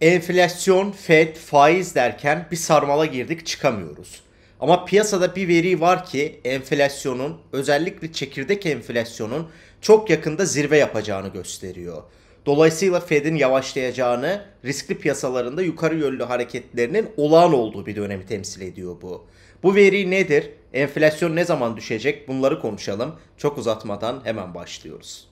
enflasyon, FED, faiz derken bir sarmala girdik çıkamıyoruz. Ama piyasada bir veri var ki enflasyonun özellikle çekirdek enflasyonun çok yakında zirve yapacağını gösteriyor. Dolayısıyla Fed'in yavaşlayacağını, riskli piyasalarında yukarı yönlü hareketlerinin olağan olduğu bir dönemi temsil ediyor bu. Bu veri nedir? Enflasyon ne zaman düşecek? Bunları konuşalım. Çok uzatmadan hemen başlıyoruz.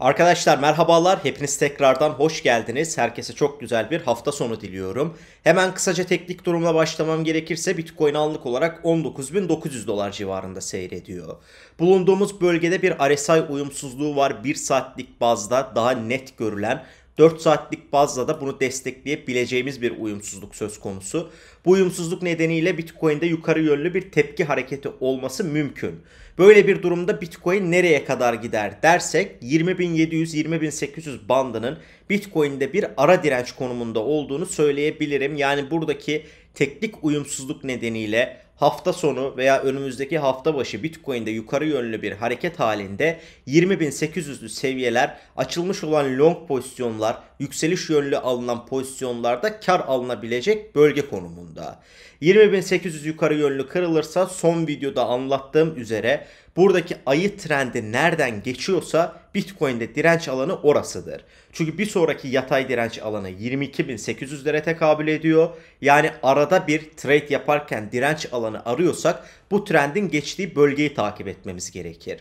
Arkadaşlar merhabalar, hepiniz tekrardan hoş geldiniz. Herkese çok güzel bir hafta sonu diliyorum. Hemen kısaca teknik durumla başlamam gerekirse Bitcoin anlık olarak 19.900 dolar civarında seyrediyor. Bulunduğumuz bölgede bir RSI uyumsuzluğu var. 1 saatlik bazda daha net görülen 4 saatlik bazla da bunu destekleyebileceğimiz bir uyumsuzluk söz konusu. Bu uyumsuzluk nedeniyle Bitcoin'de yukarı yönlü bir tepki hareketi olması mümkün. Böyle bir durumda Bitcoin nereye kadar gider dersek 20.700-20.800 bandının Bitcoin'de bir ara direnç konumunda olduğunu söyleyebilirim. Yani buradaki teknik uyumsuzluk nedeniyle hafta sonu veya önümüzdeki hafta başı Bitcoin'de yukarı yönlü bir hareket halinde 20.800'lü seviyeler açılmış olan long pozisyonlar yükseliş yönlü alınan pozisyonlarda kar alınabilecek bölge konumunda. 20.800 yukarı yönlü kırılırsa son videoda anlattığım üzere buradaki ayı trendi nereden geçiyorsa Bitcoin'de direnç alanı orasıdır. Çünkü bir sonraki yatay direnç alanı 22.800 lira tekabül ediyor. Yani arada bir trade yaparken direnç alanı arıyorsak bu trendin geçtiği bölgeyi takip etmemiz gerekir.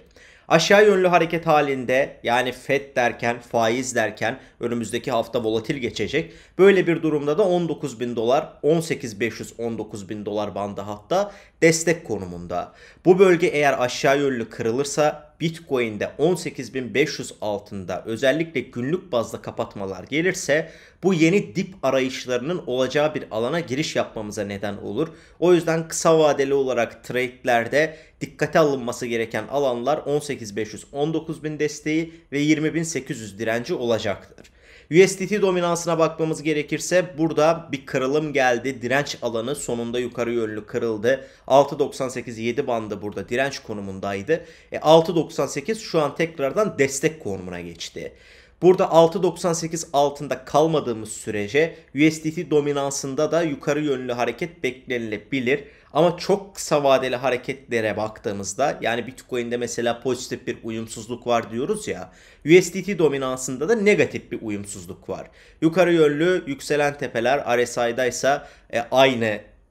Aşağı yönlü hareket halinde yani FED derken faiz derken önümüzdeki hafta volatil geçecek. Böyle bir durumda da 19 bin dolar 18 500 19 bin dolar bandı hatta destek konumunda. Bu bölge eğer aşağı yönlü kırılırsa Bitcoin'de 18.500 altında özellikle günlük bazda kapatmalar gelirse bu yeni dip arayışlarının olacağı bir alana giriş yapmamıza neden olur. O yüzden kısa vadeli olarak trade'lerde dikkate alınması gereken alanlar 18.500-19.000 desteği ve 20.800 direnci olacaktır. USDT dominansına bakmamız gerekirse burada bir kırılım geldi. Direnç alanı sonunda yukarı yönlü kırıldı. 6.987 7 bandı burada direnç konumundaydı. E, 6.98 şu an tekrardan destek konumuna geçti. Burada 6.98 altında kalmadığımız sürece USDT dominansında da yukarı yönlü hareket beklenilebilir. Ama çok kısa vadeli hareketlere baktığımızda yani Bitcoin'de mesela pozitif bir uyumsuzluk var diyoruz ya. USDT dominansında da negatif bir uyumsuzluk var. Yukarı yönlü yükselen tepeler RSI'da ise e, aynı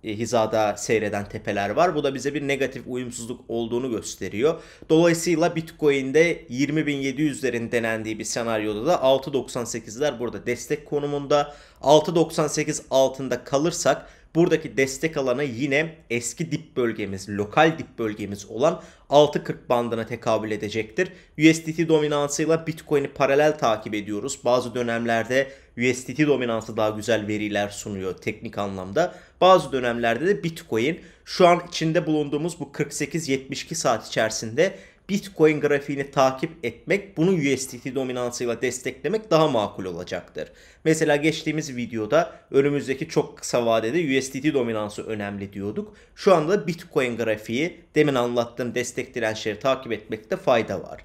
e, hizada seyreden tepeler var. Bu da bize bir negatif uyumsuzluk olduğunu gösteriyor. Dolayısıyla Bitcoin'de 20.700'lerin denendiği bir senaryoda da 6.98'ler burada destek konumunda. 6.98 altında kalırsak Buradaki destek alanı yine eski dip bölgemiz, lokal dip bölgemiz olan 6.40 bandına tekabül edecektir. USDT dominansıyla Bitcoin'i paralel takip ediyoruz. Bazı dönemlerde USDT dominansı daha güzel veriler sunuyor teknik anlamda. Bazı dönemlerde de Bitcoin şu an içinde bulunduğumuz bu 48-72 saat içerisinde Bitcoin grafiğini takip etmek, bunu USDT dominansıyla desteklemek daha makul olacaktır. Mesela geçtiğimiz videoda önümüzdeki çok kısa vadede USDT dominansı önemli diyorduk. Şu anda Bitcoin grafiği demin anlattığım destek dirençleri takip etmekte fayda var.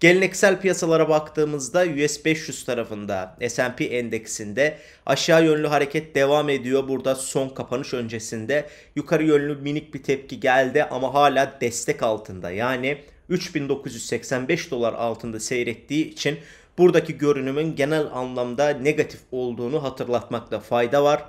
Geleneksel piyasalara baktığımızda US 500 tarafında S&P endeksinde aşağı yönlü hareket devam ediyor. Burada son kapanış öncesinde yukarı yönlü minik bir tepki geldi ama hala destek altında. Yani 3985 dolar altında seyrettiği için buradaki görünümün genel anlamda negatif olduğunu hatırlatmakta fayda var.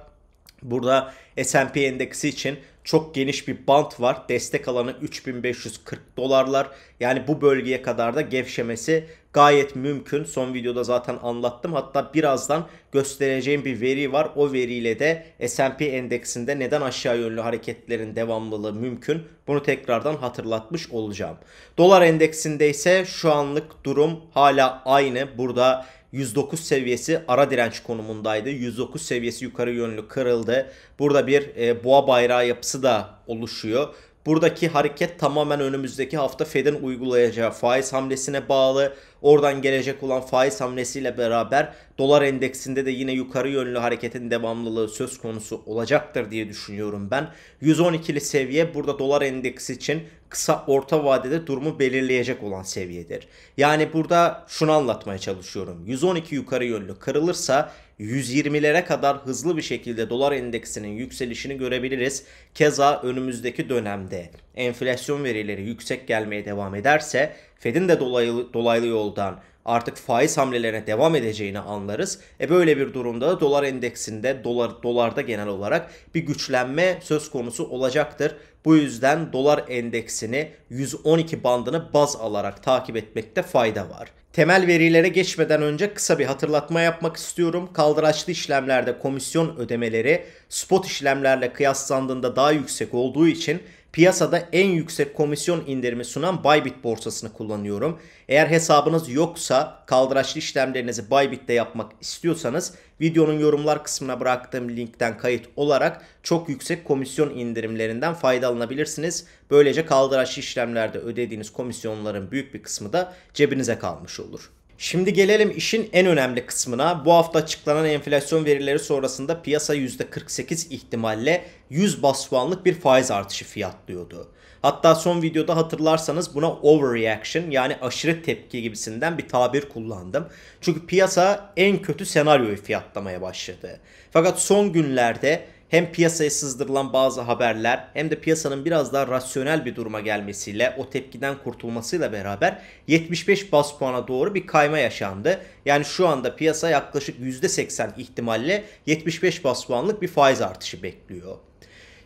Burada S&P endeksi için çok geniş bir bant var. Destek alanı 3540 dolarlar. Yani bu bölgeye kadar da gevşemesi gayet mümkün. Son videoda zaten anlattım. Hatta birazdan göstereceğim bir veri var. O veriyle de S&P endeksinde neden aşağı yönlü hareketlerin devamlılığı mümkün. Bunu tekrardan hatırlatmış olacağım. Dolar endeksinde ise şu anlık durum hala aynı. Burada 109 seviyesi ara direnç konumundaydı. 109 seviyesi yukarı yönlü kırıldı. Burada bir e, boğa bayrağı yapısı da oluşuyor. Buradaki hareket tamamen önümüzdeki hafta Fed'in uygulayacağı faiz hamlesine bağlı. Oradan gelecek olan faiz hamlesiyle beraber dolar endeksinde de yine yukarı yönlü hareketin devamlılığı söz konusu olacaktır diye düşünüyorum ben. 112'li seviye burada dolar endeksi için kısa orta vadede durumu belirleyecek olan seviyedir. Yani burada şunu anlatmaya çalışıyorum. 112 yukarı yönlü kırılırsa 120'lere kadar hızlı bir şekilde dolar endeksinin yükselişini görebiliriz. Keza önümüzdeki dönemde enflasyon verileri yüksek gelmeye devam ederse Fed'in de dolaylı, dolaylı yoldan artık faiz hamlelerine devam edeceğini anlarız. E böyle bir durumda da dolar endeksinde, dolar dolarda genel olarak bir güçlenme söz konusu olacaktır. Bu yüzden dolar endeksini 112 bandını baz alarak takip etmekte fayda var. Temel verilere geçmeden önce kısa bir hatırlatma yapmak istiyorum. Kaldıraçlı işlemlerde komisyon ödemeleri spot işlemlerle kıyaslandığında daha yüksek olduğu için piyasada en yüksek komisyon indirimi sunan Bybit borsasını kullanıyorum. Eğer hesabınız yoksa kaldıraçlı işlemlerinizi Bybit'te yapmak istiyorsanız videonun yorumlar kısmına bıraktığım linkten kayıt olarak çok yüksek komisyon indirimlerinden faydalanabilirsiniz. Böylece kaldıraçlı işlemlerde ödediğiniz komisyonların büyük bir kısmı da cebinize kalmış olur. Şimdi gelelim işin en önemli kısmına. Bu hafta açıklanan enflasyon verileri sonrasında piyasa %48 ihtimalle 100 bas puanlık bir faiz artışı fiyatlıyordu. Hatta son videoda hatırlarsanız buna overreaction yani aşırı tepki gibisinden bir tabir kullandım. Çünkü piyasa en kötü senaryoyu fiyatlamaya başladı. Fakat son günlerde hem piyasaya sızdırılan bazı haberler hem de piyasanın biraz daha rasyonel bir duruma gelmesiyle o tepkiden kurtulmasıyla beraber 75 bas puana doğru bir kayma yaşandı. Yani şu anda piyasa yaklaşık %80 ihtimalle 75 bas puanlık bir faiz artışı bekliyor.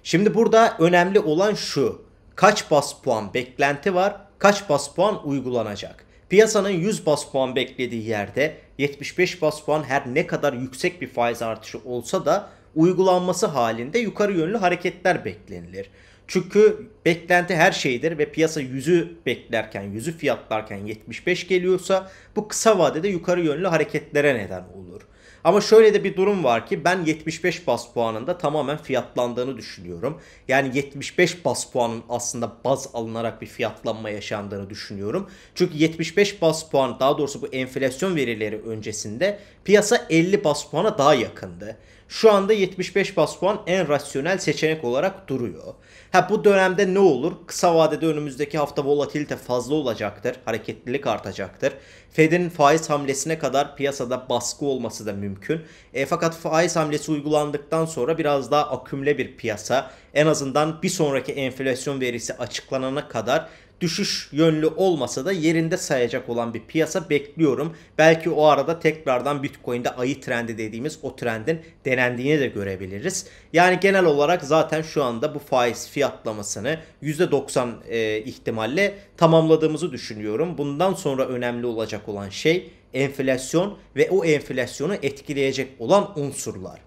Şimdi burada önemli olan şu. Kaç bas puan beklenti var? Kaç bas puan uygulanacak? Piyasanın 100 bas puan beklediği yerde 75 bas puan her ne kadar yüksek bir faiz artışı olsa da uygulanması halinde yukarı yönlü hareketler beklenilir. Çünkü beklenti her şeydir ve piyasa yüzü beklerken, yüzü fiyatlarken 75 geliyorsa bu kısa vadede yukarı yönlü hareketlere neden olur. Ama şöyle de bir durum var ki ben 75 bas puanında tamamen fiyatlandığını düşünüyorum. Yani 75 bas puanın aslında baz alınarak bir fiyatlanma yaşandığını düşünüyorum. Çünkü 75 bas puan daha doğrusu bu enflasyon verileri öncesinde piyasa 50 bas puana daha yakındı. Şu anda 75 bas puan en rasyonel seçenek olarak duruyor. Ha bu dönemde ne olur? Kısa vadede önümüzdeki hafta volatilite fazla olacaktır. Hareketlilik artacaktır. Fed'in faiz hamlesine kadar piyasada baskı olması da mümkün. E, fakat faiz hamlesi uygulandıktan sonra biraz daha akümle bir piyasa en azından bir sonraki enflasyon verisi açıklanana kadar düşüş yönlü olmasa da yerinde sayacak olan bir piyasa bekliyorum. Belki o arada tekrardan Bitcoin'de ayı trendi dediğimiz o trendin denendiğini de görebiliriz. Yani genel olarak zaten şu anda bu faiz fiyatlamasını %90 e, ihtimalle tamamladığımızı düşünüyorum. Bundan sonra önemli olacak olan şey enflasyon ve o enflasyonu etkileyecek olan unsurlar.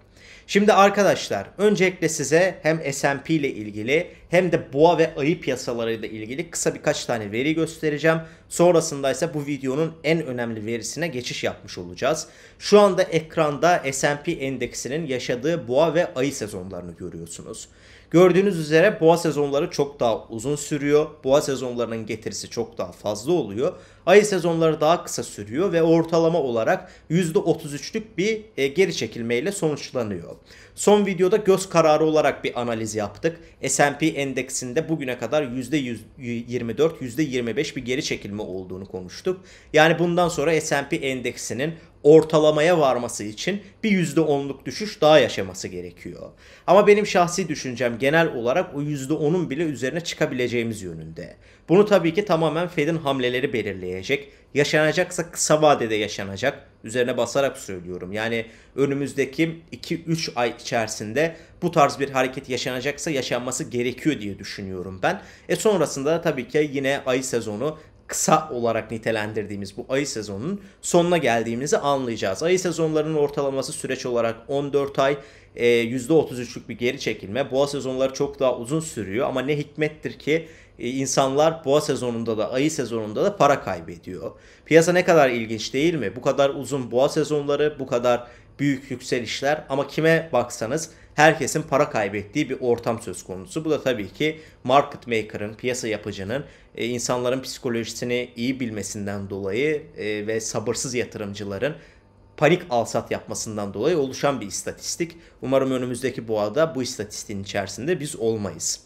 Şimdi arkadaşlar öncelikle size hem S&P ile ilgili hem de boğa ve ayı piyasalarıyla ilgili kısa birkaç tane veri göstereceğim. Sonrasında ise bu videonun en önemli verisine geçiş yapmış olacağız. Şu anda ekranda S&P endeksinin yaşadığı boğa ve ayı sezonlarını görüyorsunuz. Gördüğünüz üzere boğa sezonları çok daha uzun sürüyor. Boğa sezonlarının getirisi çok daha fazla oluyor. Ayı sezonları daha kısa sürüyor ve ortalama olarak %33'lük bir e, geri çekilmeyle sonuçlanıyor. Son videoda göz kararı olarak bir analiz yaptık. S&P endeksinde bugüne kadar %24, %25 bir geri çekilme olduğunu konuştuk. Yani bundan sonra S&P endeksinin ortalamaya varması için bir %10'luk düşüş daha yaşaması gerekiyor. Ama benim şahsi düşüncem genel olarak o %10'un bile üzerine çıkabileceğimiz yönünde. Bunu tabii ki tamamen Fed'in hamleleri belirleyecek. Yaşanacaksa kısa vadede yaşanacak. Üzerine basarak söylüyorum. Yani önümüzdeki 2-3 ay içerisinde bu tarz bir hareket yaşanacaksa yaşanması gerekiyor diye düşünüyorum ben. E sonrasında tabii ki yine ayı sezonu kısa olarak nitelendirdiğimiz bu ayı sezonunun sonuna geldiğimizi anlayacağız. Ayı sezonlarının ortalaması süreç olarak 14 ay e, %33'lük bir geri çekilme. Boğa sezonları çok daha uzun sürüyor ama ne hikmettir ki e, insanlar boğa sezonunda da ayı sezonunda da para kaybediyor. Piyasa ne kadar ilginç değil mi? Bu kadar uzun boğa sezonları, bu kadar büyük yükselişler ama kime baksanız herkesin para kaybettiği bir ortam söz konusu. Bu da tabii ki market maker'ın, piyasa yapıcının e, insanların psikolojisini iyi bilmesinden dolayı e, ve sabırsız yatırımcıların panik alsat yapmasından dolayı oluşan bir istatistik. Umarım önümüzdeki boğada bu istatistiğin içerisinde biz olmayız.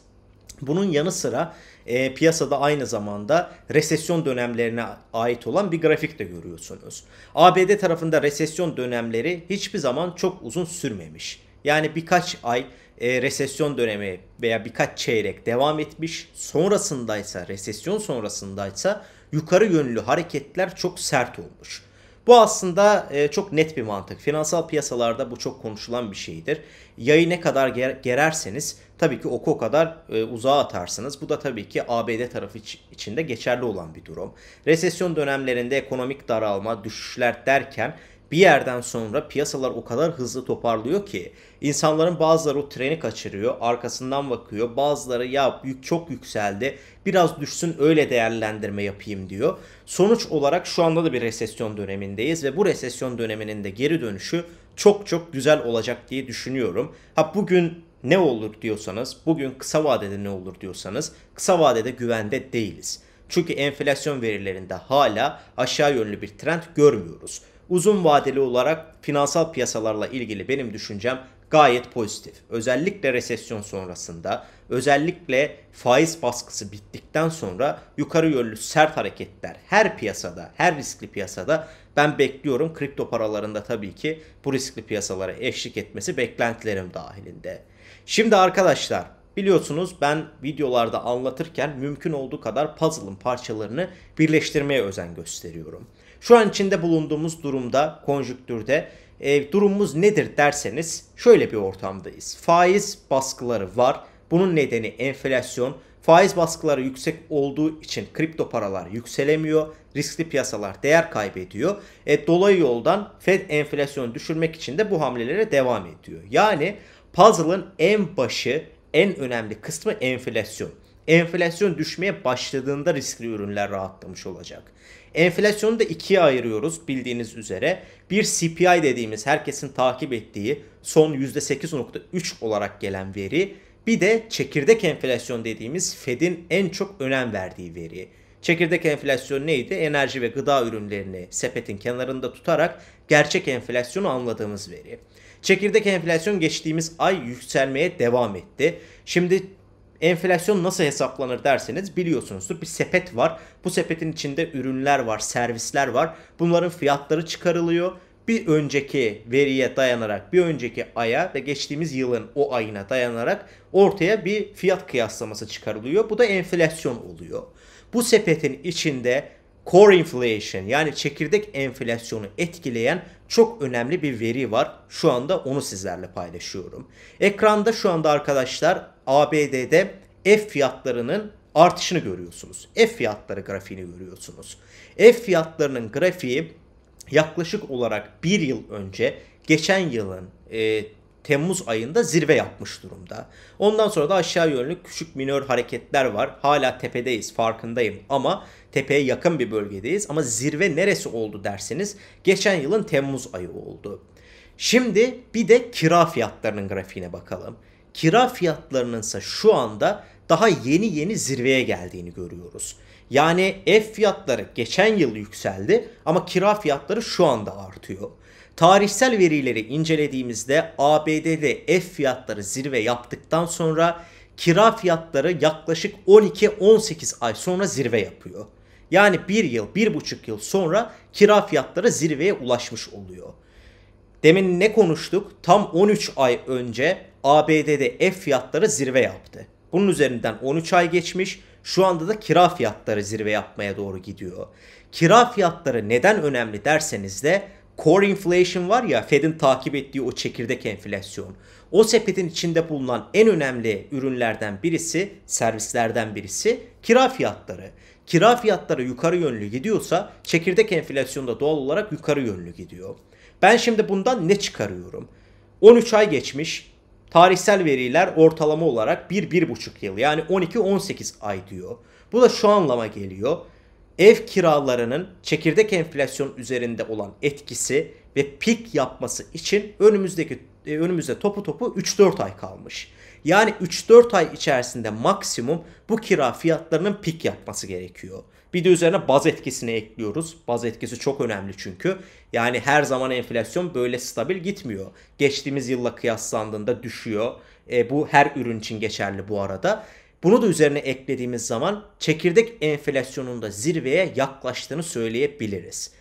Bunun yanı sıra e, piyasada aynı zamanda resesyon dönemlerine ait olan bir grafik de görüyorsunuz. ABD tarafında resesyon dönemleri hiçbir zaman çok uzun sürmemiş. Yani birkaç ay e, resesyon dönemi veya birkaç çeyrek devam etmiş. Sonrasındaysa resesyon sonrasındaysa yukarı yönlü hareketler çok sert olmuş. Bu aslında e, çok net bir mantık. Finansal piyasalarda bu çok konuşulan bir şeydir. Yayı ne kadar ger- gererseniz tabii ki oku o kadar e, uzağa atarsınız. Bu da tabii ki ABD tarafı iç- içinde geçerli olan bir durum. Resesyon dönemlerinde ekonomik daralma, düşüşler derken bir yerden sonra piyasalar o kadar hızlı toparlıyor ki insanların bazıları o treni kaçırıyor, arkasından bakıyor. Bazıları ya yük çok yükseldi, biraz düşsün öyle değerlendirme yapayım diyor. Sonuç olarak şu anda da bir resesyon dönemindeyiz ve bu resesyon döneminin de geri dönüşü çok çok güzel olacak diye düşünüyorum. Ha bugün ne olur diyorsanız, bugün kısa vadede ne olur diyorsanız, kısa vadede güvende değiliz. Çünkü enflasyon verilerinde hala aşağı yönlü bir trend görmüyoruz uzun vadeli olarak finansal piyasalarla ilgili benim düşüncem gayet pozitif. Özellikle resesyon sonrasında, özellikle faiz baskısı bittikten sonra yukarı yönlü sert hareketler her piyasada, her riskli piyasada ben bekliyorum. Kripto paralarında tabii ki bu riskli piyasalara eşlik etmesi beklentilerim dahilinde. Şimdi arkadaşlar Biliyorsunuz ben videolarda anlatırken mümkün olduğu kadar puzzle'ın parçalarını birleştirmeye özen gösteriyorum. Şu an içinde bulunduğumuz durumda, konjüktürde e, durumumuz nedir derseniz şöyle bir ortamdayız. Faiz baskıları var. Bunun nedeni enflasyon. Faiz baskıları yüksek olduğu için kripto paralar yükselemiyor. Riskli piyasalar değer kaybediyor. E, dolayı yoldan Fed enflasyonu düşürmek için de bu hamlelere devam ediyor. Yani puzzle'ın en başı, en önemli kısmı enflasyon. Enflasyon düşmeye başladığında riskli ürünler rahatlamış olacak. Enflasyonu da ikiye ayırıyoruz bildiğiniz üzere. Bir CPI dediğimiz herkesin takip ettiği son %8.3 olarak gelen veri. Bir de çekirdek enflasyon dediğimiz Fed'in en çok önem verdiği veri. Çekirdek enflasyon neydi? Enerji ve gıda ürünlerini sepetin kenarında tutarak gerçek enflasyonu anladığımız veri. Çekirdek enflasyon geçtiğimiz ay yükselmeye devam etti. Şimdi Enflasyon nasıl hesaplanır derseniz biliyorsunuzdur bir sepet var. Bu sepetin içinde ürünler var, servisler var. Bunların fiyatları çıkarılıyor. Bir önceki veriye dayanarak, bir önceki aya ve geçtiğimiz yılın o ayına dayanarak ortaya bir fiyat kıyaslaması çıkarılıyor. Bu da enflasyon oluyor. Bu sepetin içinde core inflation yani çekirdek enflasyonu etkileyen çok önemli bir veri var. Şu anda onu sizlerle paylaşıyorum. Ekranda şu anda arkadaşlar ABD'de F fiyatlarının artışını görüyorsunuz. F fiyatları grafiğini görüyorsunuz. F fiyatlarının grafiği yaklaşık olarak bir yıl önce geçen yılın e, Temmuz ayında zirve yapmış durumda. Ondan sonra da aşağı yönlü küçük minör hareketler var. Hala tepedeyiz farkındayım ama tepeye yakın bir bölgedeyiz. Ama zirve neresi oldu derseniz geçen yılın Temmuz ayı oldu. Şimdi bir de kira fiyatlarının grafiğine bakalım kira fiyatlarının ise şu anda daha yeni yeni zirveye geldiğini görüyoruz. Yani ev fiyatları geçen yıl yükseldi ama kira fiyatları şu anda artıyor. Tarihsel verileri incelediğimizde ABD'de ev fiyatları zirve yaptıktan sonra kira fiyatları yaklaşık 12-18 ay sonra zirve yapıyor. Yani bir yıl, bir buçuk yıl sonra kira fiyatları zirveye ulaşmış oluyor. Demin ne konuştuk? Tam 13 ay önce ABD'de ev fiyatları zirve yaptı. Bunun üzerinden 13 ay geçmiş. Şu anda da kira fiyatları zirve yapmaya doğru gidiyor. Kira fiyatları neden önemli derseniz de core inflation var ya Fed'in takip ettiği o çekirdek enflasyon. O sepetin içinde bulunan en önemli ürünlerden birisi, servislerden birisi kira fiyatları. Kira fiyatları yukarı yönlü gidiyorsa çekirdek enflasyon da doğal olarak yukarı yönlü gidiyor. Ben şimdi bundan ne çıkarıyorum? 13 ay geçmiş, Tarihsel veriler ortalama olarak 1-1,5 yıl yani 12-18 ay diyor. Bu da şu anlama geliyor. Ev kiralarının çekirdek enflasyon üzerinde olan etkisi ve pik yapması için önümüzdeki e, önümüzde topu topu 3-4 ay kalmış. Yani 3-4 ay içerisinde maksimum bu kira fiyatlarının pik yapması gerekiyor. Bir de üzerine baz etkisini ekliyoruz. Baz etkisi çok önemli çünkü. Yani her zaman enflasyon böyle stabil gitmiyor. Geçtiğimiz yılla kıyaslandığında düşüyor. E, bu her ürün için geçerli bu arada. Bunu da üzerine eklediğimiz zaman çekirdek enflasyonun da zirveye yaklaştığını söyleyebiliriz.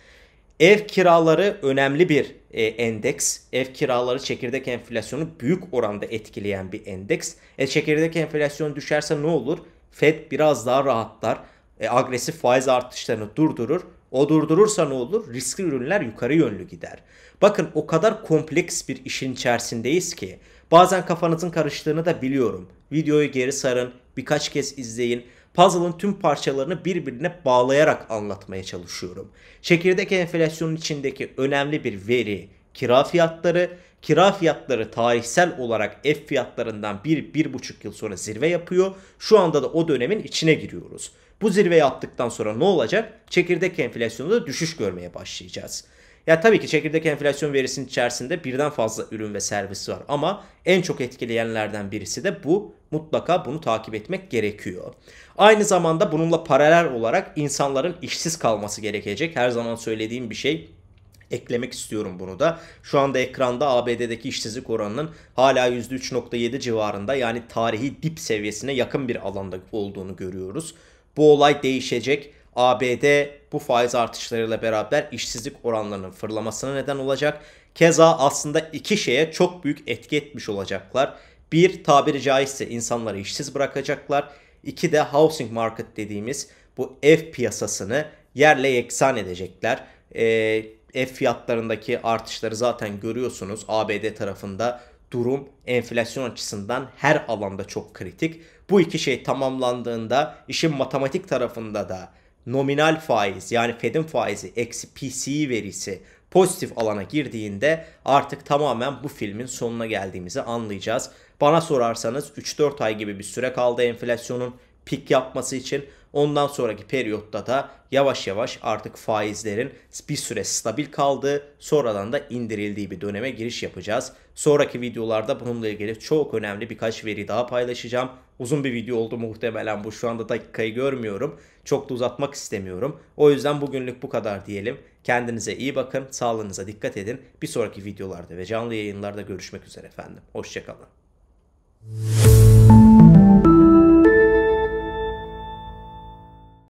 Ev kiraları önemli bir e, endeks. Ev kiraları çekirdek enflasyonu büyük oranda etkileyen bir endeks. E, çekirdek enflasyon düşerse ne olur? Fed biraz daha rahatlar e, agresif faiz artışlarını durdurur. O durdurursa ne olur? Riskli ürünler yukarı yönlü gider. Bakın o kadar kompleks bir işin içerisindeyiz ki bazen kafanızın karıştığını da biliyorum. Videoyu geri sarın, birkaç kez izleyin. Puzzle'ın tüm parçalarını birbirine bağlayarak anlatmaya çalışıyorum. Çekirdek enflasyonun içindeki önemli bir veri, kira fiyatları, kira fiyatları tarihsel olarak ev fiyatlarından 1-1,5 yıl sonra zirve yapıyor. Şu anda da o dönemin içine giriyoruz. Bu zirve yaptıktan sonra ne olacak? Çekirdek enflasyonda düşüş görmeye başlayacağız. Ya tabii ki çekirdek enflasyon verisinin içerisinde birden fazla ürün ve servis var ama en çok etkileyenlerden birisi de bu. Mutlaka bunu takip etmek gerekiyor. Aynı zamanda bununla paralel olarak insanların işsiz kalması gerekecek. Her zaman söylediğim bir şey eklemek istiyorum bunu da. Şu anda ekranda ABD'deki işsizlik oranının hala %3.7 civarında yani tarihi dip seviyesine yakın bir alanda olduğunu görüyoruz. Bu olay değişecek. ABD bu faiz artışlarıyla beraber işsizlik oranlarının fırlamasına neden olacak. Keza aslında iki şeye çok büyük etki etmiş olacaklar. Bir tabiri caizse insanları işsiz bırakacaklar. İki de housing market dediğimiz bu ev piyasasını yerle yeksan edecekler. E, ev fiyatlarındaki artışları zaten görüyorsunuz ABD tarafında durum enflasyon açısından her alanda çok kritik. Bu iki şey tamamlandığında işin matematik tarafında da nominal faiz yani Fed'in faizi eksi PCE verisi pozitif alana girdiğinde artık tamamen bu filmin sonuna geldiğimizi anlayacağız. Bana sorarsanız 3-4 ay gibi bir süre kaldı enflasyonun pik yapması için. Ondan sonraki periyotta da yavaş yavaş artık faizlerin bir süre stabil kaldığı sonradan da indirildiği bir döneme giriş yapacağız. Sonraki videolarda bununla ilgili çok önemli birkaç veri daha paylaşacağım. Uzun bir video oldu muhtemelen bu şu anda dakikayı görmüyorum. Çok da uzatmak istemiyorum. O yüzden bugünlük bu kadar diyelim. Kendinize iyi bakın, sağlığınıza dikkat edin. Bir sonraki videolarda ve canlı yayınlarda görüşmek üzere efendim. Hoşçakalın.